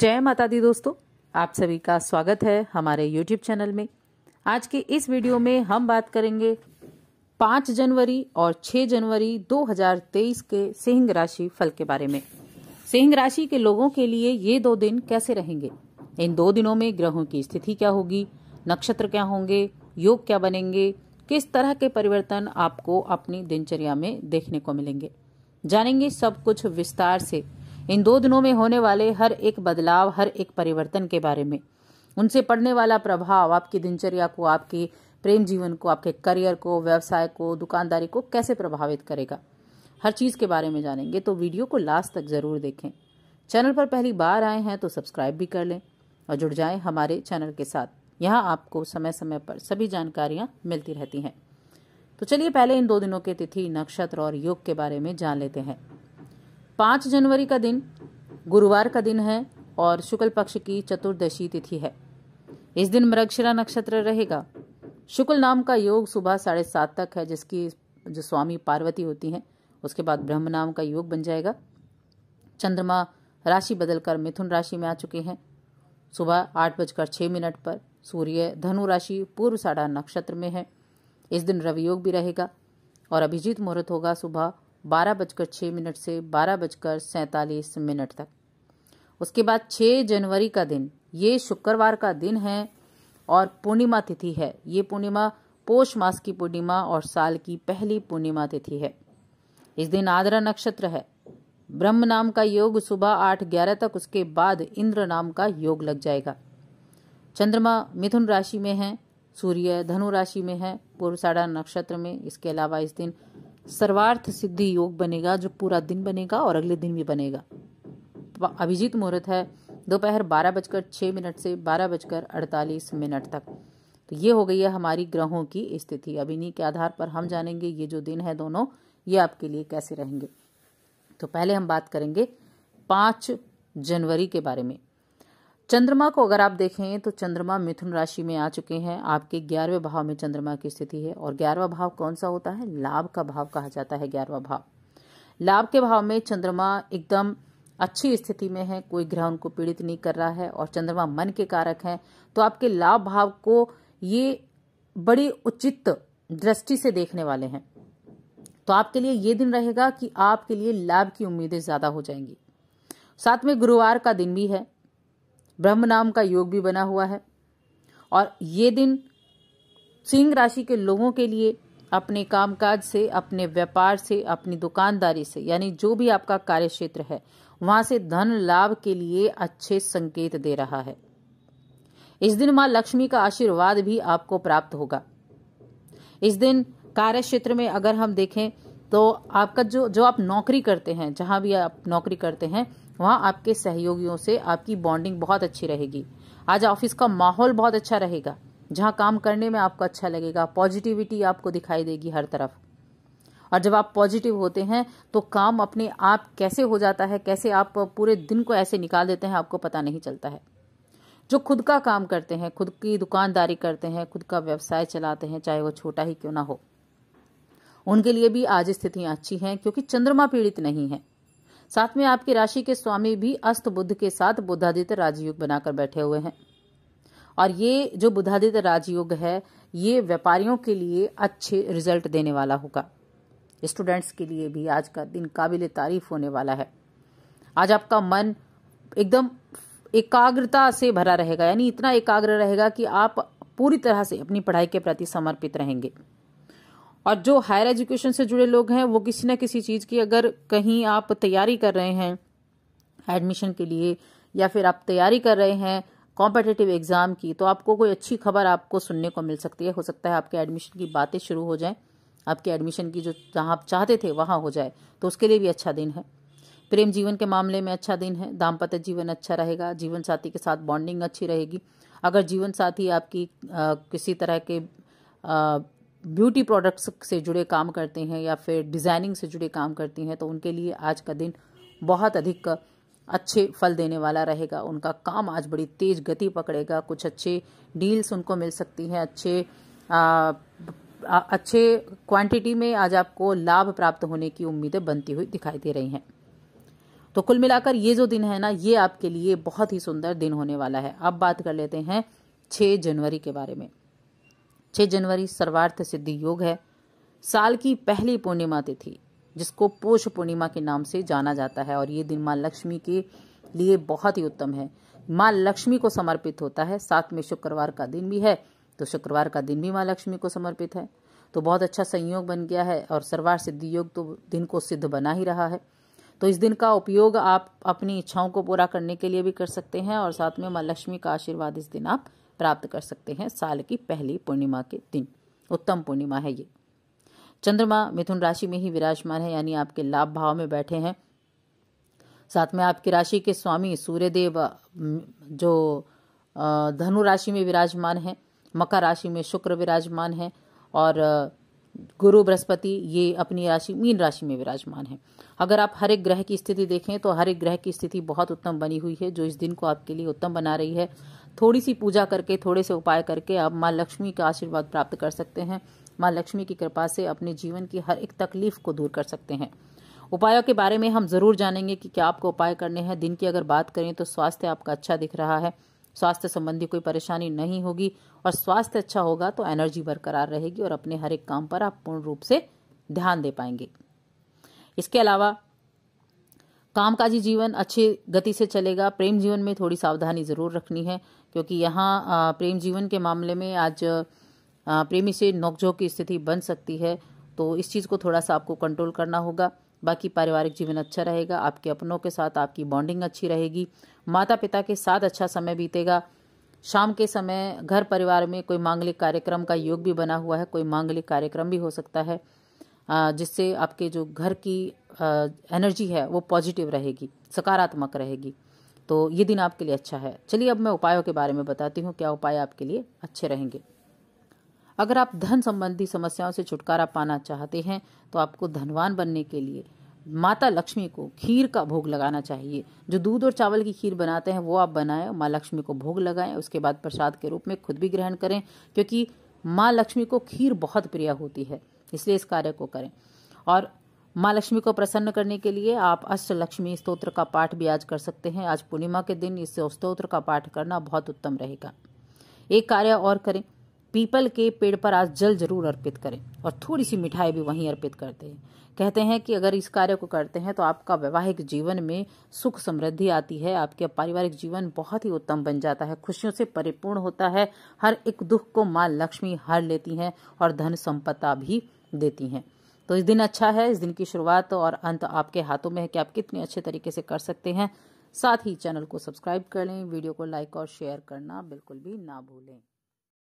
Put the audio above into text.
जय माता दी दोस्तों आप सभी का स्वागत है हमारे यूट्यूब चैनल में आज के इस वीडियो में हम बात करेंगे पांच जनवरी और 6 जनवरी 2023 के सिंह राशि फल के बारे में सिंह राशि के लोगों के लिए ये दो दिन कैसे रहेंगे इन दो दिनों में ग्रहों की स्थिति क्या होगी नक्षत्र क्या होंगे योग क्या बनेंगे किस तरह के परिवर्तन आपको अपनी दिनचर्या में देखने को मिलेंगे जानेंगे सब कुछ विस्तार से इन दो दिनों में होने वाले हर एक बदलाव हर एक परिवर्तन के बारे में उनसे पड़ने वाला प्रभाव आपकी दिनचर्या को आपके प्रेम जीवन को आपके करियर को व्यवसाय को दुकानदारी को कैसे प्रभावित करेगा हर चीज़ के बारे में जानेंगे तो वीडियो को लास्ट तक ज़रूर देखें चैनल पर पहली बार आए हैं तो सब्सक्राइब भी कर लें और जुड़ जाएं हमारे चैनल के साथ यहाँ आपको समय समय पर सभी जानकारियाँ मिलती रहती हैं तो चलिए पहले इन दो दिनों के तिथि नक्षत्र और योग के बारे में जान लेते हैं पाँच जनवरी का दिन गुरुवार का दिन है और शुक्ल पक्ष की चतुर्दशी तिथि है इस दिन मृगशिरा नक्षत्र रहेगा शुक्ल नाम का योग सुबह साढ़े सात तक है जिसकी जो स्वामी पार्वती होती हैं उसके बाद ब्रह्म नाम का योग बन जाएगा चंद्रमा राशि बदलकर मिथुन राशि में आ चुके हैं सुबह आठ बजकर छः मिनट पर सूर्य धनु राशि पूर्व साढ़ा नक्षत्र में है इस दिन रवि योग भी रहेगा और अभिजीत मुहूर्त होगा सुबह बारह बजकर छः मिनट से बारह बजकर सैंतालीस मिनट तक उसके बाद छः जनवरी का दिन ये शुक्रवार का दिन है और पूर्णिमा तिथि है ये पूर्णिमा पोष मास की पूर्णिमा और साल की पहली पूर्णिमा तिथि है इस दिन आद्रा नक्षत्र है ब्रह्म नाम का योग सुबह आठ ग्यारह तक उसके बाद इंद्र नाम का योग लग जाएगा चंद्रमा मिथुन राशि में है सूर्य धनु राशि में है पूर्व साढ़ा नक्षत्र में इसके अलावा इस दिन सर्वार्थ सिद्धि योग बनेगा जो पूरा दिन बनेगा और अगले दिन भी बनेगा अभिजीत मुहूर्त है दोपहर बारह बजकर छः मिनट से बारह बजकर अड़तालीस मिनट तक तो ये हो गई है हमारी ग्रहों की स्थिति अब इन्हीं के आधार पर हम जानेंगे ये जो दिन है दोनों ये आपके लिए कैसे रहेंगे तो पहले हम बात करेंगे पाँच जनवरी के बारे में चंद्रमा को अगर आप देखें तो चंद्रमा मिथुन राशि में आ चुके हैं आपके ग्यारहवें भाव में चंद्रमा की स्थिति है और ग्यारहवा भाव कौन सा होता है लाभ का भाव कहा जाता है ग्यारहवा भाव लाभ के भाव में चंद्रमा एकदम अच्छी स्थिति में है कोई ग्रह उनको पीड़ित नहीं कर रहा है और चंद्रमा मन के कारक है तो आपके लाभ भाव को ये बड़ी उचित दृष्टि से देखने वाले हैं तो आपके लिए ये दिन रहेगा कि आपके लिए लाभ की उम्मीदें ज्यादा हो जाएंगी साथ में गुरुवार का दिन भी है ब्रह्म नाम का योग भी बना हुआ है और ये दिन सिंह राशि के लोगों के लिए अपने कामकाज से अपने व्यापार से अपनी दुकानदारी से यानी जो भी आपका कार्य क्षेत्र है वहां से धन लाभ के लिए अच्छे संकेत दे रहा है इस दिन मां लक्ष्मी का आशीर्वाद भी आपको प्राप्त होगा इस दिन कार्य क्षेत्र में अगर हम देखें तो आपका जो जो आप नौकरी करते हैं जहां भी आप नौकरी करते हैं वहाँ आपके सहयोगियों से आपकी बॉन्डिंग बहुत अच्छी रहेगी आज ऑफिस का माहौल बहुत अच्छा रहेगा जहाँ काम करने में आपको अच्छा लगेगा पॉजिटिविटी आपको दिखाई देगी हर तरफ और जब आप पॉजिटिव होते हैं तो काम अपने आप कैसे हो जाता है कैसे आप पूरे दिन को ऐसे निकाल देते हैं आपको पता नहीं चलता है जो खुद का काम करते हैं खुद की दुकानदारी करते हैं खुद का व्यवसाय चलाते हैं चाहे वो छोटा ही क्यों ना हो उनके लिए भी आज स्थितियां अच्छी हैं क्योंकि चंद्रमा पीड़ित नहीं है साथ में आपकी राशि के स्वामी भी अस्त बुद्ध के साथ बुद्धादित्य राजयोग बनाकर बैठे हुए हैं और ये जो बुद्धादित्य राजयोग है ये व्यापारियों के लिए अच्छे रिजल्ट देने वाला होगा स्टूडेंट्स के लिए भी आज का दिन काबिल तारीफ होने वाला है आज आपका मन एकदम एकाग्रता से भरा रहेगा यानी इतना एकाग्र रहेगा कि आप पूरी तरह से अपनी पढ़ाई के प्रति समर्पित रहेंगे और जो हायर एजुकेशन से जुड़े लोग हैं वो किसी ना किसी चीज़ की अगर कहीं आप तैयारी कर रहे हैं एडमिशन के लिए या फिर आप तैयारी कर रहे हैं कॉम्पिटेटिव एग्ज़ाम की तो आपको कोई अच्छी खबर आपको सुनने को मिल सकती है हो सकता है आपके एडमिशन की बातें शुरू हो जाएं आपके एडमिशन की जो जहाँ आप चाहते थे वहाँ हो जाए तो उसके लिए भी अच्छा दिन है प्रेम जीवन के मामले में अच्छा दिन है दाम्पत्य जीवन अच्छा रहेगा जीवन साथी के साथ बॉन्डिंग अच्छी रहेगी अगर जीवन साथी आपकी आ, किसी तरह के आ, ब्यूटी प्रोडक्ट्स से जुड़े काम करते हैं या फिर डिज़ाइनिंग से जुड़े काम करती हैं तो उनके लिए आज का दिन बहुत अधिक अच्छे फल देने वाला रहेगा उनका काम आज बड़ी तेज गति पकड़ेगा कुछ अच्छे डील्स उनको मिल सकती हैं अच्छे आ, अच्छे क्वांटिटी में आज आपको लाभ प्राप्त होने की उम्मीदें बनती हुई दिखाई दे रही हैं तो कुल मिलाकर ये जो दिन है ना ये आपके लिए बहुत ही सुंदर दिन होने वाला है अब बात कर लेते हैं छः जनवरी के बारे में छह जनवरी सर्वार्थ सिद्धि योग है साल की पहली पूर्णिमा तिथि जिसको पोष पूर्णिमा के नाम से जाना जाता है और ये दिन माँ लक्ष्मी के लिए बहुत ही उत्तम है माँ लक्ष्मी को समर्पित होता है साथ में शुक्रवार का दिन भी है तो शुक्रवार का दिन भी माँ लक्ष्मी को समर्पित है तो बहुत अच्छा संयोग बन गया है और सर्वार सिद्धि योग तो दिन को सिद्ध बना ही रहा है तो इस दिन का उपयोग आप अपनी इच्छाओं को पूरा करने के लिए भी कर सकते हैं और साथ में माँ लक्ष्मी का आशीर्वाद इस दिन आप प्राप्त कर सकते हैं साल की पहली पूर्णिमा के दिन उत्तम पूर्णिमा है ये चंद्रमा मिथुन राशि में ही विराजमान है यानी आपके लाभ भाव में बैठे हैं साथ में आपकी राशि के स्वामी सूर्यदेव जो धनु राशि में विराजमान है मकर राशि में शुक्र विराजमान है और गुरु बृहस्पति ये अपनी राशि मीन राशि में विराजमान है अगर आप हर एक ग्रह की स्थिति देखें तो हर एक ग्रह की स्थिति बहुत उत्तम बनी हुई है जो इस दिन को आपके लिए उत्तम बना रही है थोड़ी सी पूजा करके थोड़े से उपाय करके आप माँ लक्ष्मी का आशीर्वाद प्राप्त कर सकते हैं माँ लक्ष्मी की कृपा से अपने जीवन की हर एक तकलीफ को दूर कर सकते हैं उपायों के बारे में हम ज़रूर जानेंगे कि क्या आपको उपाय करने हैं दिन की अगर बात करें तो स्वास्थ्य आपका अच्छा दिख रहा है स्वास्थ्य संबंधी कोई परेशानी नहीं होगी और स्वास्थ्य अच्छा होगा तो एनर्जी बरकरार रहेगी और अपने हर एक काम पर आप पूर्ण रूप से ध्यान दे पाएंगे इसके अलावा कामकाजी जीवन अच्छी गति से चलेगा प्रेम जीवन में थोड़ी सावधानी ज़रूर रखनी है क्योंकि यहाँ प्रेम जीवन के मामले में आज प्रेमी से नोकझोंक की स्थिति बन सकती है तो इस चीज़ को थोड़ा सा आपको कंट्रोल करना होगा बाकी पारिवारिक जीवन अच्छा रहेगा आपके अपनों के साथ आपकी बॉन्डिंग अच्छी रहेगी माता पिता के साथ अच्छा समय बीतेगा शाम के समय घर परिवार में कोई मांगलिक कार्यक्रम का योग भी बना हुआ है कोई मांगलिक कार्यक्रम भी हो सकता है जिससे आपके जो घर की एनर्जी है वो पॉजिटिव रहेगी सकारात्मक रहेगी तो ये दिन आपके लिए अच्छा है चलिए अब मैं उपायों के बारे में बताती हूँ क्या उपाय आपके लिए अच्छे रहेंगे अगर आप धन संबंधी समस्याओं से छुटकारा पाना चाहते हैं तो आपको धनवान बनने के लिए माता लक्ष्मी को खीर का भोग लगाना चाहिए जो दूध और चावल की खीर बनाते हैं वो आप बनाएं माँ लक्ष्मी को भोग लगाएं उसके बाद प्रसाद के रूप में खुद भी ग्रहण करें क्योंकि माँ लक्ष्मी को खीर बहुत प्रिय होती है इसलिए इस कार्य को करें और माँ लक्ष्मी को प्रसन्न करने के लिए आप अष्ट लक्ष्मी स्त्रोत्र का पाठ भी आज कर सकते हैं आज पूर्णिमा के दिन इस स्त्रोत्र का पाठ करना बहुत उत्तम रहेगा एक कार्य और करें पीपल के पेड़ पर आज जल जरूर अर्पित करें और थोड़ी सी मिठाई भी वहीं अर्पित करते हैं कहते हैं कि अगर इस कार्य को करते हैं तो आपका वैवाहिक जीवन में सुख समृद्धि आती है आपके पारिवारिक जीवन बहुत ही उत्तम बन जाता है खुशियों से परिपूर्ण होता है हर एक दुख को माँ लक्ष्मी हार लेती हैं और धन संपदा भी देती हैं तो इस दिन अच्छा है इस दिन की शुरुआत और अंत आपके हाथों में है कि आप कितने अच्छे तरीके से कर सकते हैं साथ ही चैनल को सब्सक्राइब कर लें वीडियो को लाइक और शेयर करना बिल्कुल भी ना भूलें